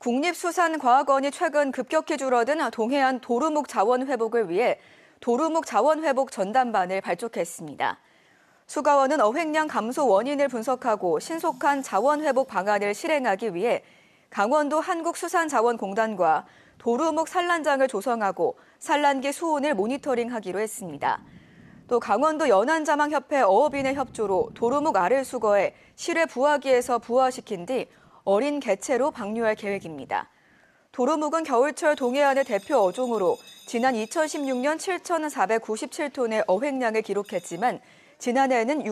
국립수산과학원이 최근 급격히 줄어든 동해안 도루묵 자원 회복을 위해 도루묵 자원 회복 전담반을 발족했습니다. 수가원은 어획량 감소 원인을 분석하고 신속한 자원 회복 방안을 실행하기 위해 강원도 한국수산자원공단과 도루묵 산란장을 조성하고 산란기 수온을 모니터링하기로 했습니다. 또 강원도 연안자망협회 어업인의 협조로 도루묵 알을 수거해 실외 부화기에서 부화시킨 뒤 어린 개체로 방류할 계획입니다. 도루묵은 겨울철 동해안의 대표 어종으로 지난 2016년 7,497톤의 어획량을 기록했지만 지난해에는